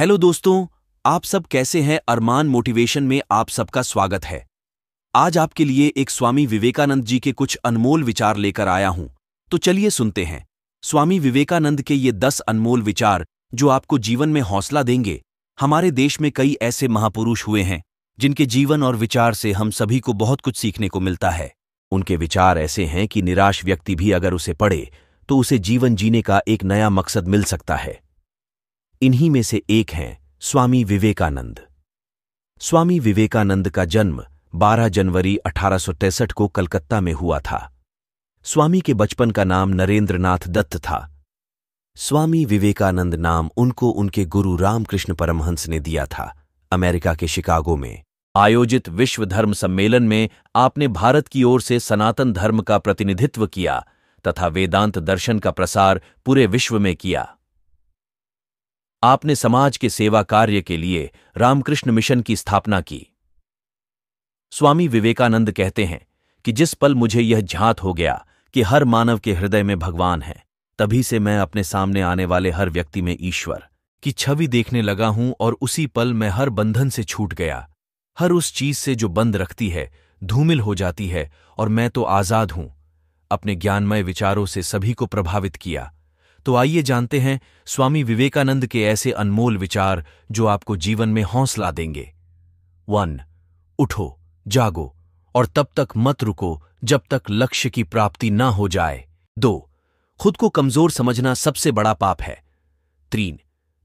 hello दोस्तों आप सब कैसे हैं अरमान मोटिवेशन में आप सबका स्वागत है आज आपके लिए एक स्वामी विवेकानंद जी के कुछ अनमोल विचार लेकर आया हूं तो चलिए सुनते हैं स्वामी विवेकानंद के ये दस अनमोल विचार जो आपको जीवन में हौसला देंगे हमारे देश में कई ऐसे महापुरुष हुए हैं जिनके जीवन और विचार से हम सभी को बहुत कुछ सीखने को मिलता है उनके विचार ऐसे हैं कि निराश व्यक्ति भी अगर उसे पढ़े तो उसे जीवन जीने का एक नया मकसद मिल सकता है इन्हीं में से एक हैं स्वामी विवेकानंद स्वामी विवेकानंद का जन्म 12 जनवरी अठारह को कलकत्ता में हुआ था स्वामी के बचपन का नाम नरेंद्रनाथ दत्त था स्वामी विवेकानंद नाम उनको उनके गुरु रामकृष्ण परमहंस ने दिया था अमेरिका के शिकागो में आयोजित विश्व धर्म सम्मेलन में आपने भारत की ओर से सनातन धर्म का प्रतिनिधित्व किया तथा वेदांत दर्शन का प्रसार पूरे विश्व में किया आपने समाज के सेवा कार्य के लिए रामकृष्ण मिशन की स्थापना की स्वामी विवेकानंद कहते हैं कि जिस पल मुझे यह झात हो गया कि हर मानव के हृदय में भगवान है तभी से मैं अपने सामने आने वाले हर व्यक्ति में ईश्वर की छवि देखने लगा हूं और उसी पल मैं हर बंधन से छूट गया हर उस चीज से जो बंद रखती है धूमिल हो जाती है और मैं तो आजाद हूं अपने ज्ञानमय विचारों से सभी को प्रभावित किया तो आइए जानते हैं स्वामी विवेकानंद के ऐसे अनमोल विचार जो आपको जीवन में हौसला देंगे वन उठो जागो और तब तक मत रुको जब तक लक्ष्य की प्राप्ति ना हो जाए दो खुद को कमजोर समझना सबसे बड़ा पाप है तीन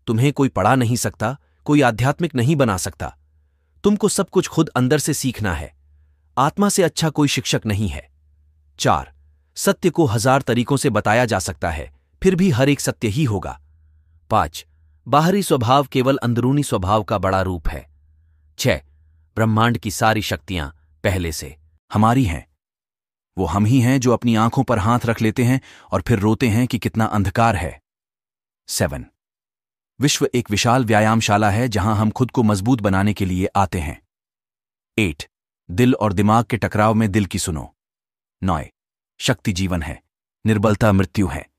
तुम्हें कोई पढ़ा नहीं सकता कोई आध्यात्मिक नहीं बना सकता तुमको सब कुछ खुद अंदर से सीखना है आत्मा से अच्छा कोई शिक्षक नहीं है चार सत्य को हजार तरीकों से बताया जा सकता है फिर भी हर एक सत्य ही होगा पांच बाहरी स्वभाव केवल अंदरूनी स्वभाव का बड़ा रूप है छह ब्रह्मांड की सारी शक्तियां पहले से हमारी हैं वो हम ही हैं जो अपनी आंखों पर हाथ रख लेते हैं और फिर रोते हैं कि कितना अंधकार है सेवन विश्व एक विशाल व्यायामशाला है जहां हम खुद को मजबूत बनाने के लिए आते हैं एट दिल और दिमाग के टकराव में दिल की सुनो नौ शक्ति जीवन है निर्बलता मृत्यु है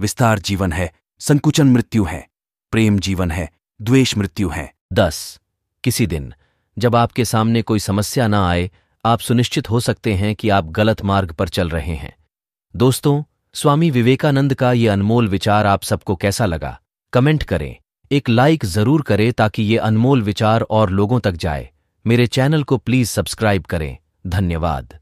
विस्तार जीवन है संकुचन मृत्यु है प्रेम जीवन है द्वेष मृत्यु है दस किसी दिन जब आपके सामने कोई समस्या ना आए आप सुनिश्चित हो सकते हैं कि आप गलत मार्ग पर चल रहे हैं दोस्तों स्वामी विवेकानंद का ये अनमोल विचार आप सबको कैसा लगा कमेंट करें एक लाइक जरूर करें ताकि ये अनमोल विचार और लोगों तक जाए मेरे चैनल को प्लीज सब्सक्राइब करें धन्यवाद